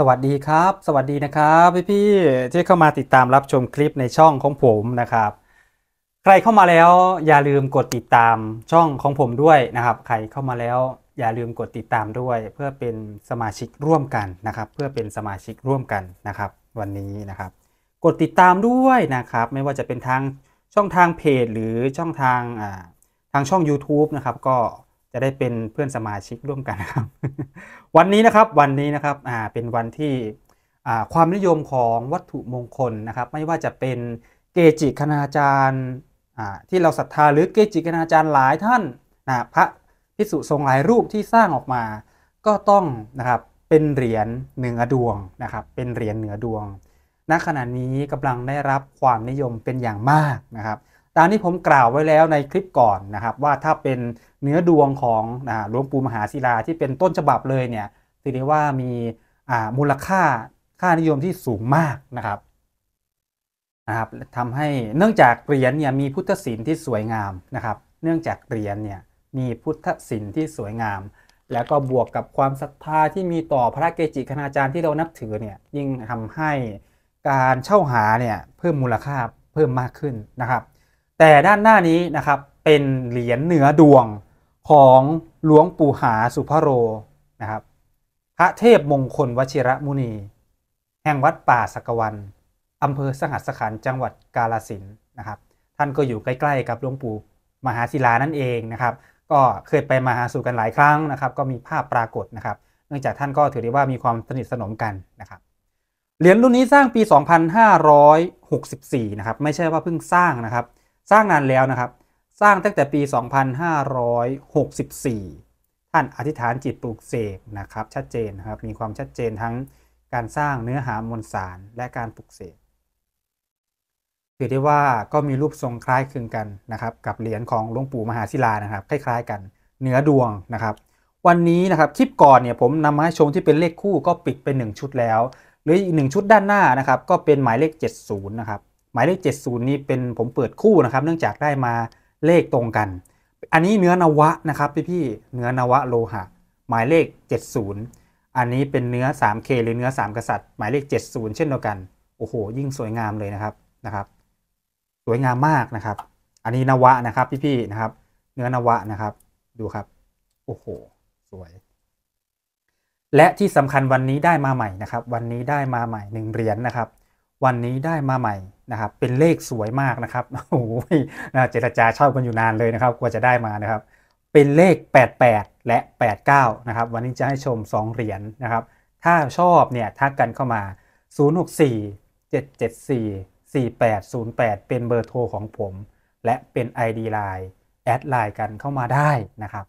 สวัสดีครับสวัสดีนะครับพี่พี่ที่เข้ามาติดตามรับชมคลิปในช่องของผมนะครับ ใครเข้ามาแล้วอย่าลืมกดติดตามช่องของผมด้วยนะครับ ใครเข้ามาแล้วอย่าลืมกดติดตามด้วย เพื่อเป็นสมาชิกร่วมกันนะครับเพื่อเป็นสมาชิกร่วมกันนะครับ วันนี้นะครับ กดติดตามด้วยนะครับ ไม่ว่าจะเป็นทางช่องทางเพจหรือช่องทางทางช่อง YouTube นะครับ ก็จะได้เป็นเพื่อนสมาชิกร่วมกันครับ วันนี้นะครับวันนี้นะครับอ่าเป็นวันที่อ่าความนิยมของวัตถุมงคลนะครับ ไม่ว่าจะเป็นเกจิคณาจารย์อ่าที่เราศรัทธาหรือเกจิคณาจารย์หลายท่านนะพระพิสุทรงหลายรูปที่สร้างออกมา ก็ต้องนะครับเป็นเหรียญเหนือดวงนะครับ เป็นเหรียญเหนือดวงณขณะนี้กำลังได้รับความนิยมเป็นอย่างมากนะครับตามที่ผมกล่าวไว้แล้วในคลิปก่อนนะครับว่าถ้าเป็นเนื้อดวงของหลวงปู่มหาศิลาที่เป็นต้นฉบับเลยเนี่ยถือได้ว่ามีมูลค่าค่านิยมที่สูงมากนะครับนะครับทำให้เนื่องจากเหรียญเนี่ยมีพุทธศิลป์ที่สวยงามนะครับ เนื่องจากเหรียญเนี่ยมีพุทธศิลป์ที่สวยงาม แล้วก็บวกกับความศรัทธาที่มีต่อพระเกจิคณาจารย์ที่เรานับถือเนี่ย ยิ่งทำให้การเช่าหาเนี่ยเพิ่มมูลค่าเพิ่มมากขึ้นนะครับแต่ด้านหน้านี้นะครับเป็นเหรียญเหนือดวงของหลวงปู่หาสุภโรนะครับ พระเทพมงคลวชิระมุนี แห่งวัดป่าสักวันอำเภอสหัสขันจังหวัดกาลสินนะครับ ท่านก็อยู่ใกล้ๆกับหลวงปู่มหาศิลานั่นเองนะครับ ก็เคยไปมาหาสู่กันหลายครั้งนะครับ ก็มีภาพปรากฏนะครับ เนื่องจากท่านก็ถือได้ว่ามีความสนิทสนมกันนะครับเหรียญรุ่นนี้สร้างปี2564นะครับไม่ใช่ว่าเพิ่งสร้างนะครับสร้างนานแล้วนะครับ สร้างตั้งแต่ปี 2564 ท่านอธิษฐานจิตปลูกเสกนะครับชัดเจนนะครับ มีความชัดเจนทั้งการสร้างเนื้อหามวลสารและการปลูกเสกถือได้ว่าก็มีรูปทรงคล้ายคลึงกันนะครับ กับเหรียญของหลวงปู่มหาศิลานะครับ คล้ายๆกัน เนื้อดวงนะครับ วันนี้นะครับคลิปก่อนเนี่ยผมนำมาให้ชมที่เป็นเลขคู่ก็ปิดเป็น1ชุดแล้ว หรืออีก1ชุดด้านหน้านะครับก็เป็นหมายเลข 70 นะครับมายเลข 70 นี้เป็นผมเปิดคู่นะครับ เนื่องจากได้มาเลขตรงกัน อันนี้เนื้อนวะนะครับ พี่พี่เนื้อนวะโลหะหมายเลข 70 อันนี้เป็นเนื้อ 3K หรือเนื้อ 3 กษัตริย์ หมายเลข 70 เช่นเดียวกันโอ้โหยิ่งสวยงามเลยนะครับนะครับ สวยงามมากนะครับ อันนี้นวะนะครับพี่พี่นะครับ เนื้อนวะนะครับ ดูครับ โอ้โหสวย และที่สำคัญวันนี้ได้มาใหม่นะครับ วันนี้ได้มาใหม่ 1เหรียญนนะครับวันนี้ได้มาใหม่นะครับ เป็นเลขสวยมากนะครับโอ้โหเจรจาเช่ากันอยู่นานเลยนะครับกว่าจะได้มานะครับ เป็นเลข 88 และ 89 นะครับ วันนี้จะให้ชม 2 เหรียญนนะครับ ถ้าชอบเนี่ยทักกันเข้ามา 064 774 4808 เป็นเบอร์โทรของผม และเป็น ID Line แอดไลน์กันเข้ามาได้นะครับ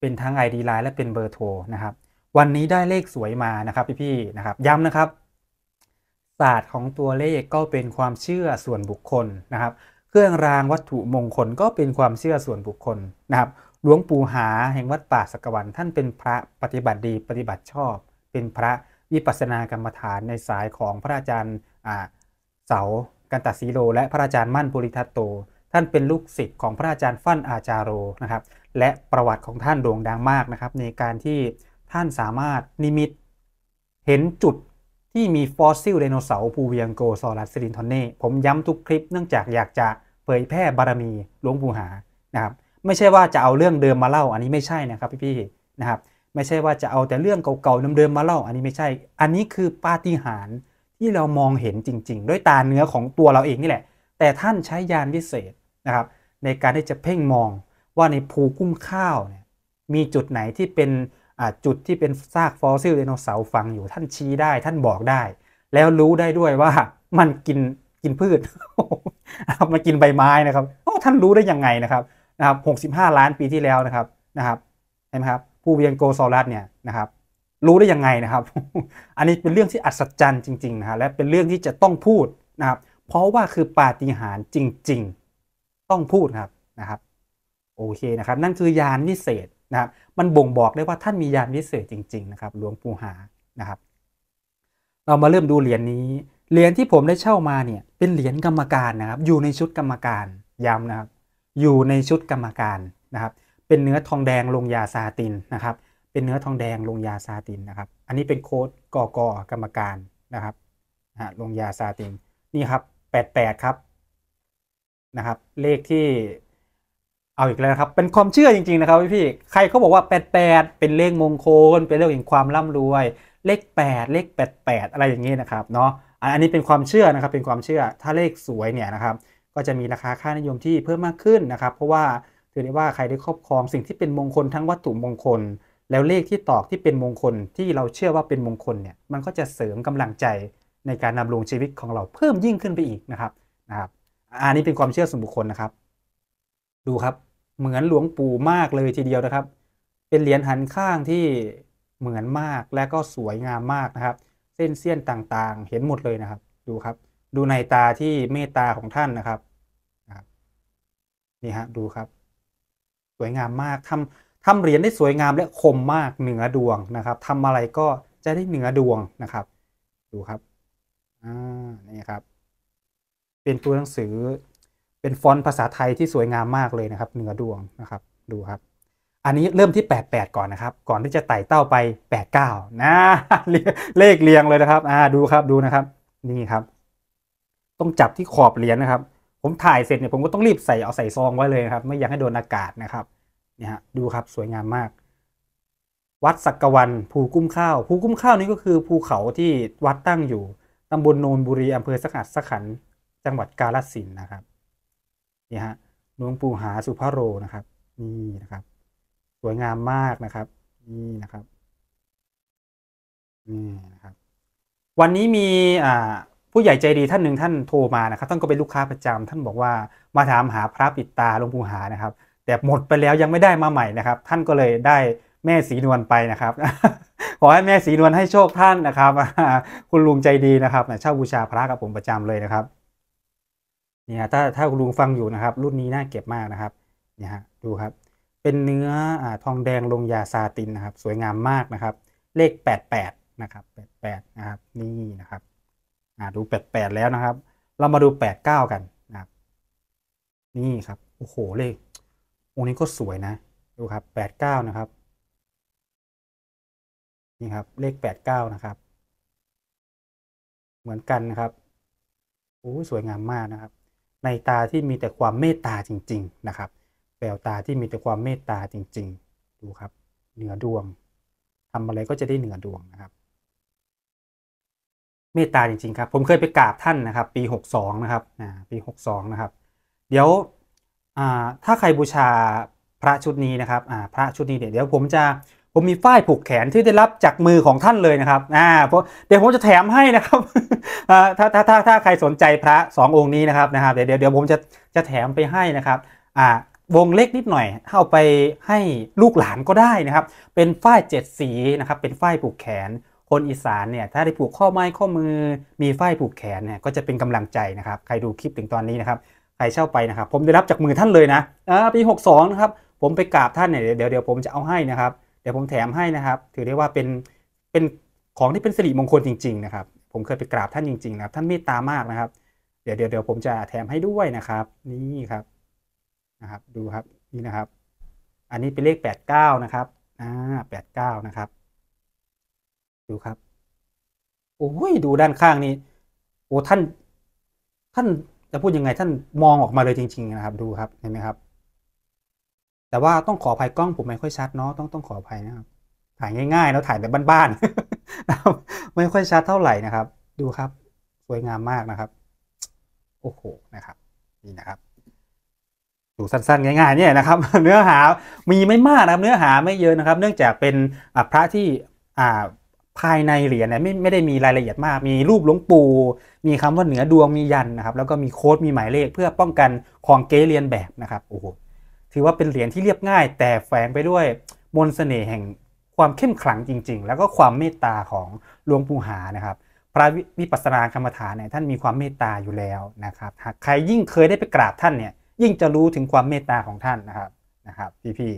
เป็นทั้ง ID Line และเป็นเบอร์โทรนะครับ วันนี้ได้เลขสวยมานะครับ พี่ๆนะครับ ย้ำนะครับศาสตร์ของตัวเลขก็เป็นความเชื่อส่วนบุคคลนะครับ เครื่องรางวัตถุมงคลก็เป็นความเชื่อส่วนบุคคลนะครับ หลวงปู่หาแห่งวัดป่าสักวันท่านเป็นพระปฏิบัติดีปฏิบัติชอบ เป็นพระวิปัสสนากรรมฐานในสายของพระอาจารย์เสากันตัดสีโลและพระอาจารย์มั่นปุริทัตโต ท่านเป็นลูกศิษย์ของพระอาจารย์ฟั่นอาจารโรนะครับและประวัติของท่านโด่งดังมากนะครับในการที่ท่านสามารถนิมิตเห็นจุดที่มีฟอสซิลไดโนเสาร์ภูเวียงโกซอรัสซิลินทอนเน่ ผมย้ำทุกคลิปเนื่องจาก อยากจะเผยแพร่บารมีหลวงปู่หา นะครับ ไม่ใช่ว่าจะเอาเรื่องเดิมมาเล่า อันนี้ไม่ใช่นะครับ พี่ๆ นะครับ ไม่ใช่ว่าจะเอาแต่เรื่องเก่าๆเดิมๆมาเล่า อันนี้ไม่ใช่ อันนี้คือปาฏิหาริย์ที่เรามองเห็นจริงๆ ด้วยตาเนื้อของตัวเราเองนี่แหละ แต่ท่านใช้ยานวิเศษนะครับในการที่จะเพ่งมองว่าในภูกุ้มข้าวเนี่ยมีจุดไหนที่เป็นจุดที่เป็นซากฟอสซิลไดโนเสาร์ฝังอยู่ท่านชี้ได้ท่านบอกได้ แล้วรู้ได้ด้วยว่ามันกินกินพืชมันกินใบไม้นะครับท่านรู้ได้ยังไงนะครับนะครับ 65 ล้านปีที่แล้วนะครับนะครับเห็นไหมครับผู้เวียงโกซอรัสเนี่ยนะครับรู้ได้ยังไงนะครับ อันนี้เป็นเรื่องที่อัศจรรย์จริงๆนะฮะและเป็นเรื่องที่จะต้องพูดนะครับเพราะว่าคือปาฏิหาริย์จริงๆต้องพูดครับนะครับโอเคนะครับนั่นคือยานวิเศษนะครับมันบ่งบอกได้ว่าท่านมียานวิเศษจริง ๆนะครับ หลวงปู่หานะครับ เรามาเริ่มดูเหรียญนนี้เหรียญที่ผมได้เช่ามาเนี่ย เป็นเหรียญกรรมการนะครับ อยู่ในชุดกรรมการย้ำนะครับอยู่ในชุดกรรมการนะครับ เป็นเนื้อทองแดงลงยาซาตินนะครับ เป็นเนื้อทองแดงลงยาซาตินนะครับ อันนี้เป็นโค้ดกกกรรมการนะครับลงยาซาตินนี่ครับ88 ครับนะครับ เลขที่เอาอีกแล้วครับเป็นความเชื่อจริง ๆนะครับพี่ๆใครเขาบอกว่า88 เป็นเลขมงคล เป็นเลขแห่งความร่ำรวย เลข 8 เลข 88อะไรอย่างนี้นะครับ เนาะอันนี้เป็นความเชื่อนะครับเป็นความเชื่อถ้าเลขสวยเนี่ยนะครับ ก็จะมีราคาค่านิยมที่เพิ่มมากขึ้นนะครับ เพราะว่าถือได้ว่าใครได้ครอบครองสิ่งที่เป็นมงคลทั้งวัตถุมงคล แล้วเลขที่ตอกที่เป็นมงคลที่เราเชื่อว่าเป็นมงคลเนี่ย มันก็จะเสริมกำลังใจในการดำรงชีวิตของเราเพิ่มยิ่งขึ้นไปอีกนะครับนะครับ อันนี้เป็นความเชื่อส่วนบุคคลนะครับ ดูครับเหมือนหลวงปู่มากเลยทีเดียวนะครับ เป็นเหรียญหันข้างที่เหมือนมากและก็สวยงามมากนะครับ เส้นเสี้ยนต่างๆ เห็นหมดเลยนะครับ ดูครับ ดูในตาที่เมตตาของท่านนะครับนี่ฮะ ดูครับ สวยงามมากทำทำเหรียญได้สวยงามและคมมากเหนือดวงนะครับทำอะไรก็จะได้เหนือดวงนะครับ ดูครับ อ่า นี่ครับ เป็นตัวหนังสือเป็นฟอนต์ภาษาไทยที่สวยงามมากเลยนะครับเหนือดวงนะครับดูครับ อันนี้เริ่มที่ 88 ก่อนนะครับ ก่อนที่จะไต่เต้าไป89นะเลขเรียงเลยนะครับอ่าดูครับดูนะครับนี่ครับ ต้องจับที่ขอบเหรียญนนะครับ ผมถ่ายเสร็จเนี่ยผมก็ต้องรีบใส่เอาใส่ซองไว้เลยครับ ไม่อยากให้โดนอากาศนะครับ เนี่ยฮะดูครับสวยงามมาก วัดสักกวันภูกุ้มข้าวภูกุ้มข้าวนี่ก็คือภูเขาที่วัดตั้งอยู่ตำบลโนนบุรีอำเภอสักหัดสักขันจังหวัดกาฬสินนะครับนี่ฮะหลวงปู่หาสุภโรนะครับนี่นะครับสวยงามมากนะครับนี่นะครับนี่นะครับ วันนี้มีอ่าผู้ใหญ่ใจดีท่านหนึ่งท่านโทรมานะครับท่านก็เป็นลูกค้าประจำ ท่านบอกว่า มาถามหาพระปิดตาหลวงปู่หานะครับ แต่หมดไปแล้วยังไม่ได้มาใหม่นะครับ ท่านก็เลยได้แม่สีนวลไปนะครับ ขอให้แม่สีนวลให้โชคท่านนะครับ คุณลุงใจดีนะครับเช่าบูชาพระกับผมประจำเลยนะครับนี่ยถ้าถ้าลุงฟังอยู่นะครับ รุ่นนี้น่าเก็บมากนะครับนี่ฮะดูครับ เป็นเนื้ออทองแดงลงยาซาตินนะครับ สวยงามมากนะครับ เลข88นะครับ88 นะครับ นี่นะครับดู 88 แล้วนะครับ เรามาดู 89 กันนะครับ นี่ครับ โอ้โหเลของค์นี้ก็สวยนะดูครับ 89 นะครับ นี่ครับเลข89 นะครับ เหมือนกันนะครับโอ้สวยงามมากนะครับในตาที่มีแต่ความเมตตาจริงๆนะครับแววตาที่มีแต่ความเมตตาจริงๆดูครับเหนือดวง ทำอะไรก็จะได้เหนือดวงนะครับเมตตาจริงๆครับผมเคยไปกราบท่านนะครับปี62นะครับีหปี62นะครับเดี๋ยวถ้าใครบูชาพระชุดนี้นะครับพระชุดนี้เดี๋ยวผมจะผมมีฝ้ายผูกแขนที่ได้รับจากมือของท่านเลยนะครับ อ่าเดี๋ยวผมจะแถมให้นะครับถ้าถ้าถ้าถ้าใครสนใจพระสองค์นี้นะครับนะครับเดี๋ยวเดี๋ยวผมจะจะแถมไปให้นะครับ อ่า วงเล็กนิดหน่อย เอาไปให้ลูกหลานก็ได้นะครับ เป็นฝ้ายเจ็ดสีนะครับ เป็นฝ้ายผูกแขน คนอีสานเนี่ย ถ้าได้ผูกข้อไม้ข้อมือ มีฝ้ายผูกแขนเนี่ย ก็จะเป็นกำลังใจนะครับ ใครดูคลิปถึงตอนนี้นะครับ ใครเช่าไปนะครับ ผมได้รับจากมือท่านเลยนะอ่าปีหกสองนะครับ ผมไปกราบท่านเนี่ย เดี๋ยวเดี๋ยวผมจะเอาให้นะครับดี๋ยวผมแถมให้นะครับถือได้ว่าเป็นเป็นของที่เป็นสิริมงคลจริง ๆนะครับ ผมเคยไปกราบท่านจริง ๆ นะครับ ท่านเมตตามากนะครับเดี๋ยวเดี๋ยวเดี๋ยวผมจะแถมให้ด้วยนะครับ นี่ครับนะครับ ดูครับนี่นะครับอันนี้เป็นเลข89นะครับอ่า89 นะครับ ดูครับโอ้ยดูด้านข้างนี้โอ้ท่านท่านจะพูดยังไง ท่านมองออกมาเลยจริง ๆ นะครับ ดูครับเห็นไหมครับแต่ว่าต้องขออภัยกล้องผมไม่ค่อยชัดเนาะต้องต้องขออภัยนะครับถ่ายง่ายๆ แล้วถ่ายแบบบ้านๆไม่ค่อยชัดเท่าไหร่นะครับ ดูครับ สวยงามมากนะครับ โอ้โหนะครับนี่นะครับดูสั้นๆ ง่ายๆเนี่ยนะครับ เนื้อหามีไม่มากนะครับ เนื้อหาไม่เยอะนะครับ เนื่องจากเป็นพระที่ภายในเหรียญเนี่ยไม่ไม่ได้มีรายละเอียดมาก มีรูปหลวงปู่มีคำว่าเหนือดวงมียันนะครับ แล้วก็มีโค้ดมีหมายเลข เพื่อป้องกันของเกเรียนแบบนะครับ โอ้โหถือว่าเป็นเหรียญที่เรียบง่ายแต่แฝงไปด้วยมนต์เสน่ห์แห่งความเข้มขลังจริงๆ แล้วก็ความเมตตาของหลวงปู่หานะครับพระวิปัสสนากรรมฐานเนี่ยท่านมีความเมตตาอยู่แล้วนะครับหากใครยิ่งเคยได้ไปกราบท่านเนี่ย ยิ่งจะรู้ถึงความเมตตาของท่านนะครับนะครับ พี่่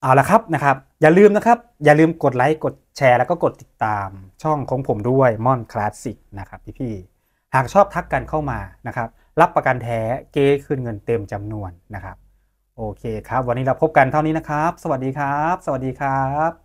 เอาละครับนะครับ อย่าลืมนะครับ อย่าลืมกดไลค์กดแชร์แล้วก็กดติดตามช่องของผมด้วยมอนคลาสสิกนะครับ พี่พ่หากชอบทักกันเข้ามานะครับรับประกันแท้เก๊คืนเงินเต็มจำนวนนะครับ โอเคครับ วันนี้เราพบกันเท่านี้นะครับ สวัสดีครับ สวัสดีครับ